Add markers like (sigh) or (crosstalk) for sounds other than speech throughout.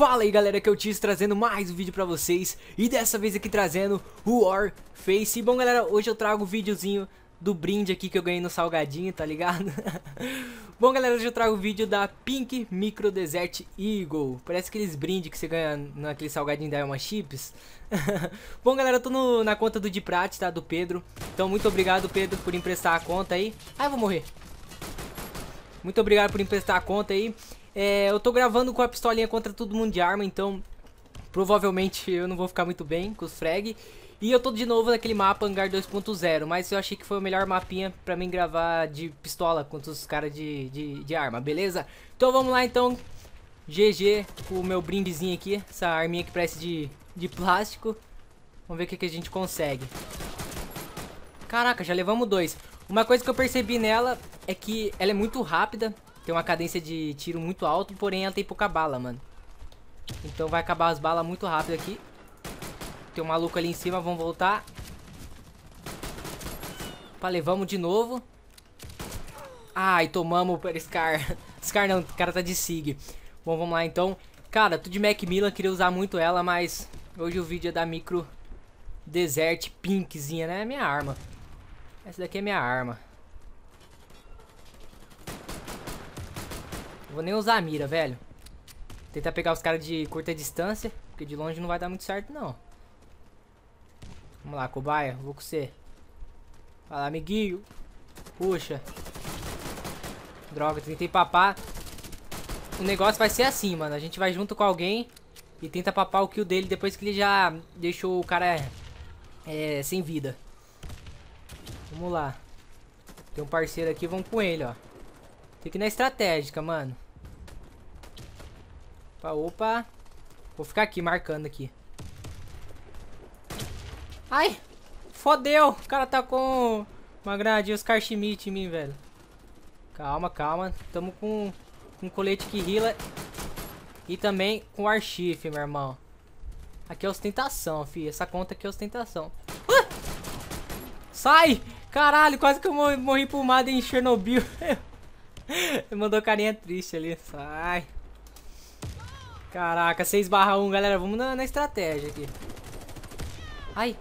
Fala aí galera que eu tive trazendo mais um vídeo pra vocês E dessa vez aqui trazendo o Warface Face E bom galera, hoje eu trago o um videozinho do brinde aqui que eu ganhei no salgadinho, tá ligado? (laughs) bom galera, hoje eu trago o um vídeo da Pink Micro Desert Eagle Parece aqueles brindes que você ganha naquele salgadinho da Elma Chips (laughs) Bom galera, eu tô no, na conta do Prate tá? Do Pedro Então muito obrigado Pedro por emprestar a conta aí Ai, ah, eu vou morrer muito obrigado por emprestar a conta aí. É, eu tô gravando com a pistolinha contra todo mundo de arma, então provavelmente eu não vou ficar muito bem com os frag. E eu tô de novo naquele mapa Hangar 2.0, mas eu achei que foi o melhor mapinha pra mim gravar de pistola contra os caras de, de, de, arma, beleza? Então vamos lá então, GG, o meu brindezinho aqui, essa arminha que parece de, de plástico. Vamos ver o que, que a gente consegue. Caraca, já levamos dois. Uma coisa que eu percebi nela é que ela é muito rápida, tem uma cadência de tiro muito alto, porém ela tem pouca bala, mano. Então vai acabar as balas muito rápido aqui. Tem um maluco ali em cima, vamos voltar. Pá, levamos de novo. Ai, tomamos o Scar. (laughs) Scar não, o cara tá de SIG. Bom, vamos lá então. Cara, tô de Macmillan, queria usar muito ela, mas hoje o vídeo é da micro Desert Pinkzinha, né? É minha arma. Essa daqui é minha arma. Vou nem usar a mira, velho. Tentar pegar os caras de curta distância, porque de longe não vai dar muito certo, não. Vamos lá, cobaia, vou com você. Fala, amiguinho. Puxa. Droga, tentei papar. O negócio vai ser assim, mano. A gente vai junto com alguém e tenta papar o kill dele depois que ele já deixou o cara é, sem vida. Vamos lá. Tem um parceiro aqui, vamos com ele, ó. Tem que ir na estratégica, mano. Opa, opa. Vou ficar aqui, marcando aqui. Ai! Fodeu! O cara tá com uma granadinha Oscar Schmidt em mim, velho. Calma, calma. Tamo com, um colete que rila. E também com o archife, meu irmão. Aqui é ostentação, fi. Essa conta aqui é ostentação. Ah! Sai! Caralho, quase que eu morri, morri em Chernobyl. (laughs) Mandou carinha triste ali. Sai. Caraca, 6 barra 1, galera. Vamos na, na, estratégia aqui. Ai.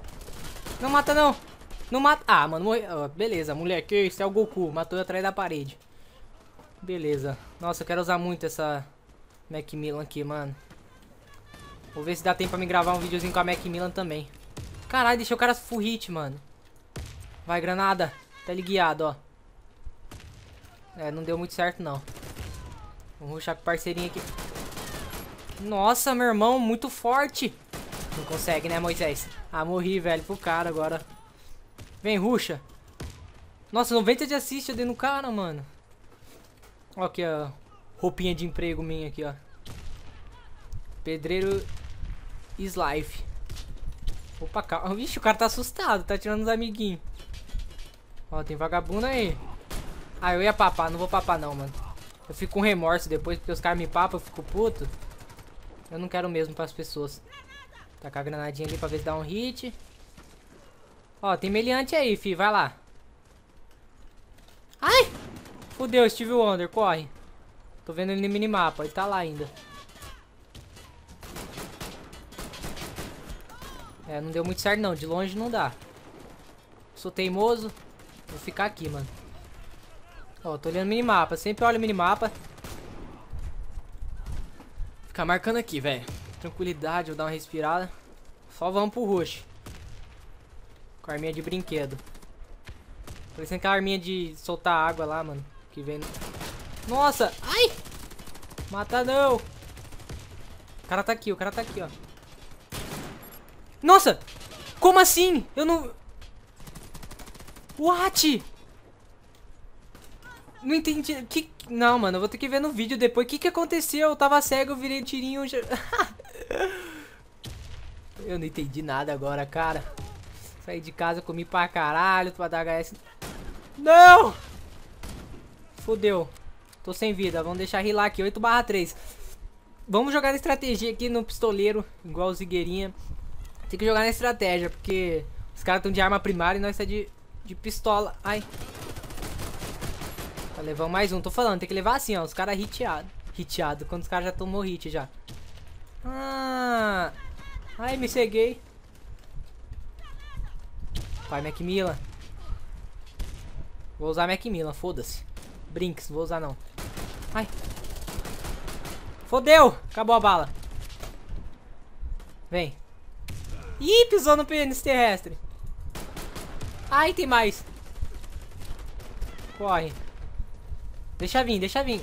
Não mata, não. Não mata. Ah, mano. Morre... Oh, beleza, moleque. Isso é o Goku. Matou atrás da parede. Beleza. Nossa, eu quero usar muito essa Macmillan aqui, mano. Vou ver se dá tempo pra me gravar um videozinho com a Macmillan também. Caralho, deixa o cara full hit, mano. Vai, granada. Teleguiado, tá ó. É, não deu muito certo, não. Vamos ruxar com o parceirinho aqui. Nossa, meu irmão, muito forte. Não consegue, né, Moisés? Ah, morri, velho, pro cara agora. Vem, ruxa. Nossa, 90 de assist, eu dei no cara, mano. Ó aqui, ó. Roupinha de emprego minha aqui, ó. Pedreiro Slife. Opa, calma. Vixe, o cara tá assustado, tá tirando os amiguinhos. Ó, tem vagabundo aí. Ah, eu ia papar, não vou papar não, mano. Eu fico com remorso depois, porque os caras me papam, eu fico puto. Eu não quero mesmo pras pessoas. Tacar tá a granadinha ali pra ver se dá um hit. Ó, tem meliante aí, fi, vai lá. Ai! Fudeu, Steve Wonder, corre. Tô vendo ele no minimapa, ele tá lá ainda. É, não deu muito certo não, de longe não dá. Sou teimoso, vou ficar aqui, mano. Ó, tô olhando o minimapa. Sempre olho o minimapa. Ficar marcando aqui, velho. Tranquilidade, vou dar uma respirada. Só vamos pro rush. Com a arminha de brinquedo. Parecendo aquela arminha de soltar água lá, mano. Que vem... Nossa! Ai! Mata não! O cara tá aqui, o cara tá aqui, ó. Nossa! Como assim? Eu não... What? Não entendi. Que... Não, mano, eu vou ter que ver no vídeo depois. O que, que aconteceu? Eu tava cego, eu virei tirinho. (laughs) eu não entendi nada agora, cara. Saí de casa, comi pra caralho, pra dar HS. Não! Fudeu. Tô sem vida. Vamos deixar rilar aqui. 8 barra 3. Vamos jogar na estratégia aqui no pistoleiro, igual o Zigueirinha. Tem que jogar na estratégia, porque os caras estão de arma primária e nós tá de, de pistola. Ai. Tá levando mais um. Tô falando, tem que levar assim, ó. Os caras hiteados. Hiteado, quando os caras já tomou hit já. Ah. Ai, me ceguei. Vai, Macmillan. Vou usar Macmillan, foda-se. Brinks, vou usar não. Ai. Fodeu! Acabou a bala. Vem. Ih, pisou no pênis terrestre. Ai, tem mais. Corre. Deixa vir, deixa vir.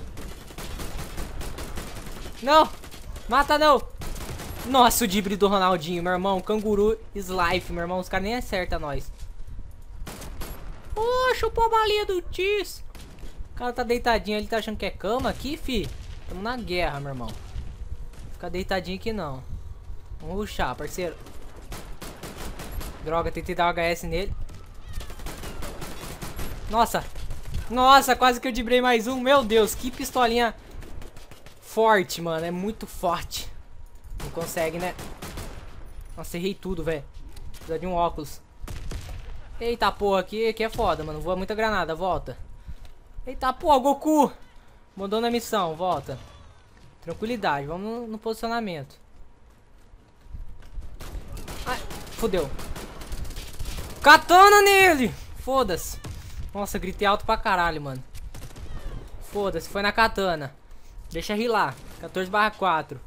Não! Mata não! Nossa, o dibre do Ronaldinho, meu irmão. Canguru Slife, meu irmão. Os caras nem acertam nós. Ô, oh, chupou a balinha é do Tis. O cara tá deitadinho, ele tá achando que é cama aqui, fi. Tamo na guerra, meu irmão. Ficar deitadinho aqui não. Vamos ruxar, parceiro. Droga, tentei dar um HS nele. Nossa, nossa, quase que eu dibrei mais um. Meu Deus, que pistolinha forte, mano. É muito forte. Não consegue, né? Nossa, errei tudo, velho. Precisa de um óculos. Eita porra, aqui, aqui é foda, mano. Voa muita granada, volta. Eita porra, Goku! Mandou na missão, volta. Tranquilidade, vamos no, posicionamento. Ai, fodeu. Katana nele! Foda-se. Nossa, gritei alto pra caralho, mano. Foda-se, foi na katana. Deixa rilar. 14 barra 4.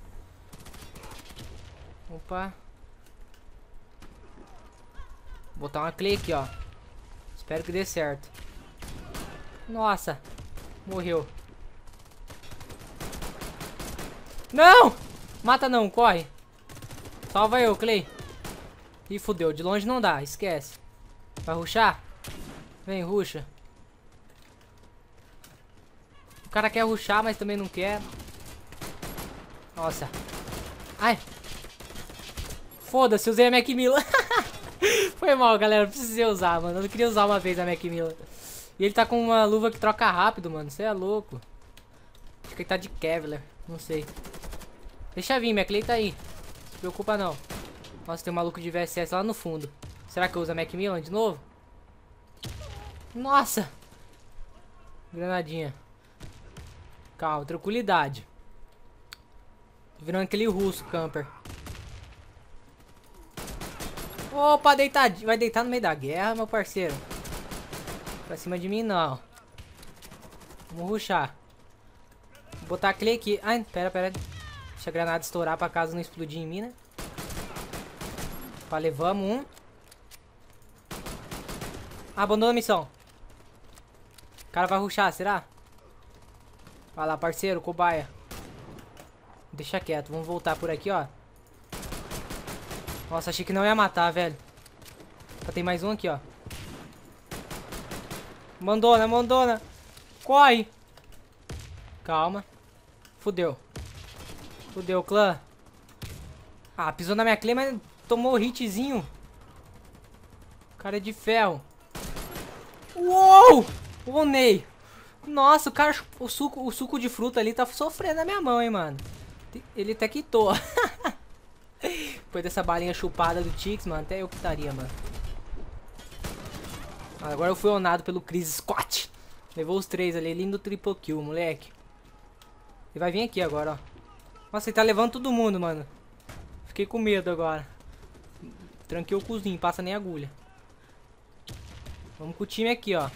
Opa. Vou botar uma clay aqui, ó. Espero que dê certo. Nossa. Morreu. Não! Mata não, corre. Salva eu, Clay. Ih, fodeu. De longe não dá, esquece. Vai ruxar? Vem, ruxa. O cara quer ruxar, mas também não quer. Nossa. Ai. Foda-se, usei a MacMillan (laughs) Foi mal, galera. Precisei usar, mano. Eu não queria usar uma vez a MacMillan E ele tá com uma luva que troca rápido, mano. Você é louco. Acho que ele tá de Kevlar. Não sei. Deixa vir, Mac. tá aí. Não se preocupa, não. Nossa, tem um maluco de VSS lá no fundo. Será que eu uso a Macmillan de novo? Nossa! Granadinha. Calma, tranquilidade. Tô virando aquele russo, camper. Opa, deitadinho. Vai deitar no meio da guerra, meu parceiro. Pra cima de mim, não. Vamos ruxar. Vou botar aquele aqui. Ai, pera, pera. Deixa a granada estourar pra caso não explodir em mim, né? Tá, levamos um. Abandona a missão cara vai ruxar, será? Vai lá, parceiro, cobaia. Deixa quieto, vamos voltar por aqui, ó. Nossa, achei que não ia matar, velho. Só tem mais um aqui, ó. Mandona, mandona. Corre. Calma. Fudeu. Fudeu, clã. Ah, pisou na minha clay, mas tomou hitzinho. Cara de ferro. Uou! Onei, Ney. Nossa, o cara, o suco, o suco de fruta ali tá sofrendo na minha mão, hein, mano. Ele até quitou. Depois (laughs) dessa balinha chupada do Tix, mano, até eu quitaria, mano. Agora eu fui onado pelo Chris Scott. Levou os três ali, lindo triple kill, moleque. Ele vai vir aqui agora, ó. Nossa, ele tá levando todo mundo, mano. Fiquei com medo agora. Tranquei o cozinho, passa nem agulha. Vamos com o time aqui, ó.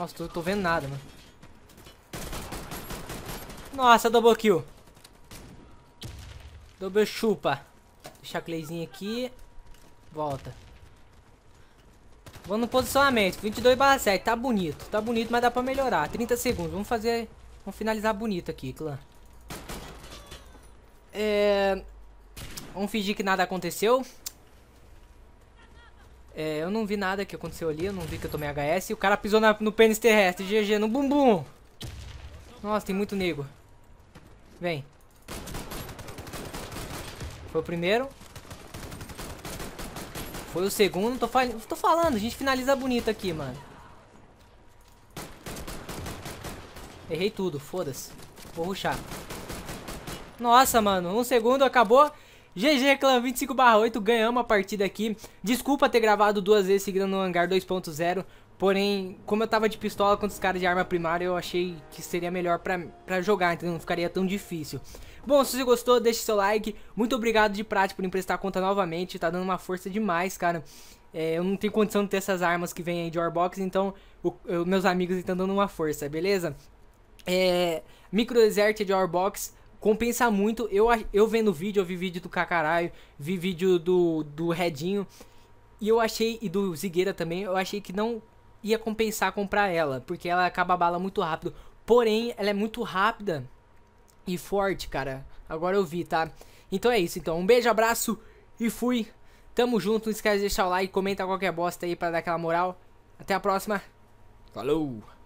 Nossa, tô, tô vendo nada, mano. Nossa, double kill. Double chupa. Deixar Clayzinho aqui. Volta. Vamos no posicionamento. 22 barra 7. Tá bonito. Tá bonito, mas dá pra melhorar. 30 segundos. Vamos fazer... Vamos finalizar bonito aqui, clã. É... Vamos fingir que nada aconteceu. É, eu não vi nada que aconteceu ali, eu não vi que eu tomei HS. E o cara pisou na, no pênis terrestre, GG, no bumbum. Nossa, tem muito nego. Vem. Foi o primeiro. Foi o segundo. Tô, fal... Tô falando, a gente finaliza bonito aqui, mano. Errei tudo, foda-se. Vou ruxar. Nossa, mano. Um segundo, acabou. GG Clã 25 8, ganhamos a partida aqui. Desculpa ter gravado duas vezes seguindo no Hangar 2.0, porém, como eu tava de pistola contra os caras de arma primária, eu achei que seria melhor pra, pra jogar, então não ficaria tão difícil. Bom, se você gostou, deixe seu like. Muito obrigado de prática por emprestar a conta novamente, tá dando uma força demais, cara. É, eu não tenho condição de ter essas armas que vem aí de Warbox, então o, eu, meus amigos estão dando uma força, beleza? É, Micro Desert de Warbox compensa muito. Eu, eu vendo vídeo, eu vi vídeo do Cacaraio, vi vídeo do, do Redinho. E eu achei, e do Zigueira também, eu achei que não ia compensar comprar ela, porque ela acaba a bala muito rápido. Porém, ela é muito rápida e forte, cara. Agora eu vi, tá? Então é isso, então. Um beijo, abraço e fui. Tamo junto, não esquece de deixar o like, comenta qualquer bosta aí pra dar aquela moral. Até a próxima. Falou!